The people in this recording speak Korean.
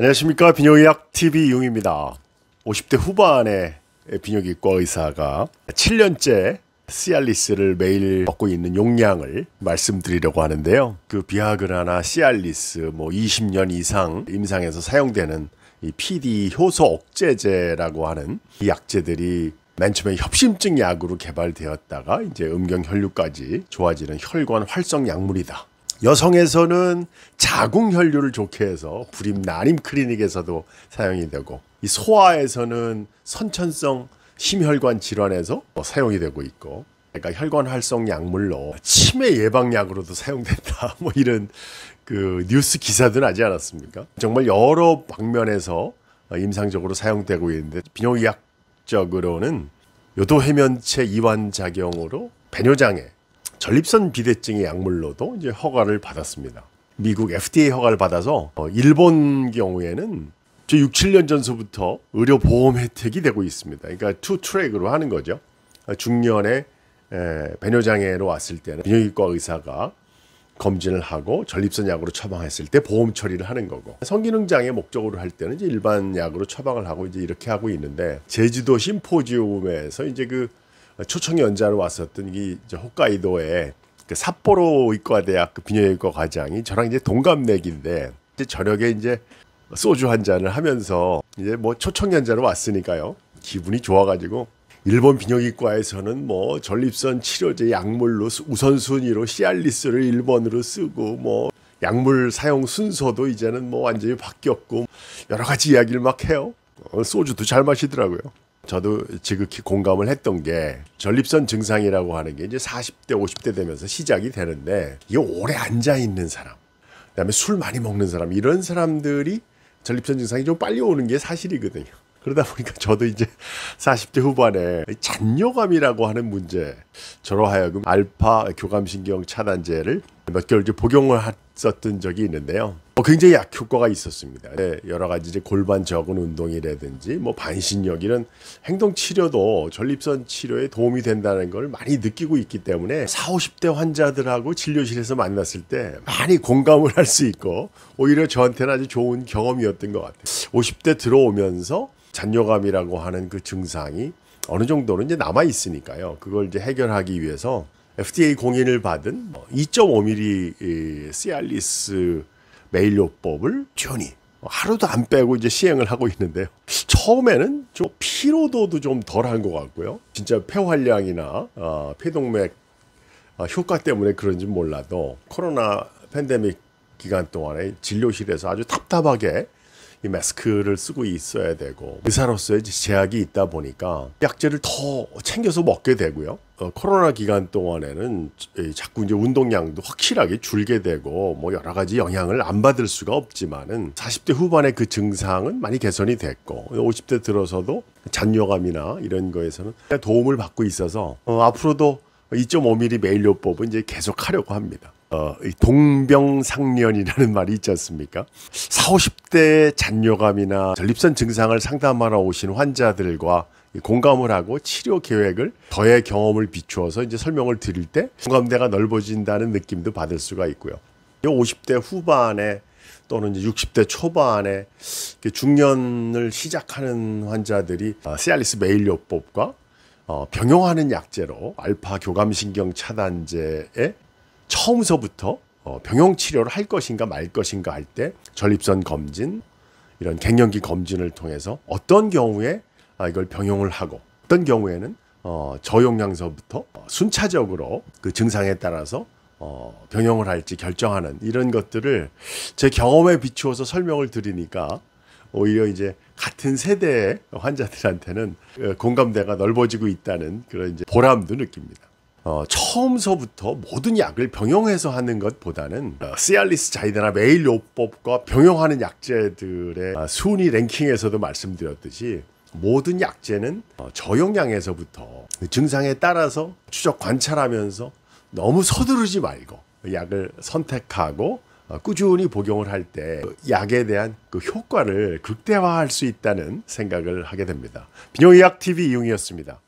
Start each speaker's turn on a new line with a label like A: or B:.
A: 안녕하십니까 비뇨기학 TV 융입니다 50대 후반의 비뇨기과 의사가 7년째 시알리스를 매일 먹고 있는 용량을 말씀드리려고 하는데요. 그 비아그라나 시알리스 뭐 20년 이상 임상에서 사용되는 이 PD 효소 억제제라고 하는 이 약제들이 맨 처음에 협심증 약으로 개발되었다가 이제 음경 혈류까지 좋아지는 혈관 활성 약물이다. 여성에서는 자궁 혈류를 좋게 해서 불임 난임 클리닉에서도 사용이 되고 이 소아에서는 선천성 심혈관 질환에서 뭐 사용이 되고 있고 그러니까 혈관 활성 약물로 치매 예방약으로도 사용된다 뭐 이런 그 뉴스 기사도 나지 않았습니까? 정말 여러 방면에서 임상적으로 사용되고 있는데 비뇨기학적으로는 요도 해면체 이완 작용으로 배뇨장애 전립선 비대증의 약물로도 이제 허가를 받았습니다. 미국 FDA 허가를 받아서 어, 일본 경우에는 저 6, 7년 전서부터 의료 보험 혜택이 되고 있습니다. 그러니까 투 트랙으로 하는 거죠. 아, 중년에 배뇨 장애로 왔을 때는 비뇨기과 의사가 검진을 하고 전립선 약으로 처방했을 때 보험 처리를 하는 거고 성기능 장애 목적으로 할 때는 이제 일반 약으로 처방을 하고 이제 이렇게 하고 있는데 제주도 심포지움에서 이제 그 초청 연자로 왔었던 이 홋카이도의 그 삿포로 의과대학 그 비뇨기과 과장이 저랑 이제 동갑내기인데 이제 저녁에 이제 소주 한 잔을 하면서 이제 뭐 초청 연자로 왔으니까요 기분이 좋아가지고 일본 비뇨기과에서는 뭐 전립선 치료제 약물로 우선순위로 시알리스를 일본으로 쓰고 뭐 약물 사용 순서도 이제는 뭐 완전히 바뀌었고 여러 가지 이야기를 막 해요. 어, 소주도 잘 마시더라고요. 저도 지극히 공감을 했던 게 전립선 증상이라고 하는 게 이제 40대, 50대 되면서 시작이 되는데 이게 오래 앉아 있는 사람, 그다음에 술 많이 먹는 사람 이런 사람들이 전립선 증상이 좀 빨리 오는 게 사실이거든요. 그러다 보니까 저도 이제 40대 후반에 잔뇨감이라고 하는 문제 저로 하여금 알파 교감신경 차단제를 몇 개월 째 복용을 했었던 적이 있는데요. 어, 굉장히 약효과가 있었습니다. 네, 여러 가지 이제 골반 저은 운동이라든지 뭐 반신욕 이런 행동 치료도 전립선 치료에 도움이 된다는 걸 많이 느끼고 있기 때문에 40, 50대 환자들하고 진료실에서 만났을 때 많이 공감을 할 수 있고 오히려 저한테는 아주 좋은 경험이었던 것 같아요. 50대 들어오면서 잔뇨감이라고 하는 그 증상이 어느 정도는 이제 남아 있으니까요. 그걸 이제 해결하기 위해서 FDA 공인을 받은 2.5mm 씨알리스 매일요법을 꾸준이 하루도 안 빼고 이제 시행을 하고 있는데요. 처음에는 좀 피로도도 좀 덜한 것 같고요. 진짜 폐활량이나 어, 폐동맥 어, 효과 때문에 그런지 몰라도 코로나 팬데믹 기간 동안에 진료실에서 아주 답답하게 이 마스크를 쓰고 있어야 되고 의사로서의 제약이 있다 보니까 약제를 더 챙겨서 먹게 되고요. 어, 코로나 기간 동안에는 자꾸 이제 운동량도 확실하게 줄게 되고 뭐 여러 가지 영향을 안 받을 수가 없지만은 40대 후반에그 증상은 많이 개선이 됐고 50대 들어서도 잔여감이나 이런 거에서는 도움을 받고 있어서 어, 앞으로도 2.5mm 매일요법은 이제 계속 하려고 합니다. 어, 이 동병상련이라는 말이 있지 않습니까? 40, 50대 잔뇨감이나 전립선 증상을 상담하러 오신 환자들과 공감을 하고 치료 계획을 저의 경험을 비추어서 이제 설명을 드릴 때 공감대가 넓어진다는 느낌도 받을 수가 있고요. 50대 후반에 또는 60대 초반에 중년을 시작하는 환자들이 시알리스 어, 메일요법과 어, 병용하는 약제로 알파 교감신경 차단제에 처음서부터 어, 병용 치료를 할 것인가 말 것인가 할 때 전립선 검진 이런 갱년기 검진을 통해서 어떤 경우에 아, 이걸 병용을 하고 어떤 경우에는 어, 저용량서부터 어, 순차적으로 그 증상에 따라서 어, 병용을 할지 결정하는 이런 것들을 제 경험에 비추어서 설명을 드리니까 오히려 이제 같은 세대의 환자들한테는 어, 공감대가 넓어지고 있다는 그런 이제 보람도 느낍니다. 어, 처음서부터 모든 약을 병용해서 하는 것보다는 어, 시알리스 자이드나메일 요법과 병용하는 약재들의 어, 순위 랭킹에서도 말씀드렸듯이 모든 약재는 어, 저용량에서부터 증상에 따라서 추적 관찰하면서 너무 서두르지 말고 약을 선택하고 어, 꾸준히 복용을 할때그 약에 대한 그 효과를 극대화할 수 있다는 생각을 하게 됩니다. 비뇨의학 TV 이용이었습니다.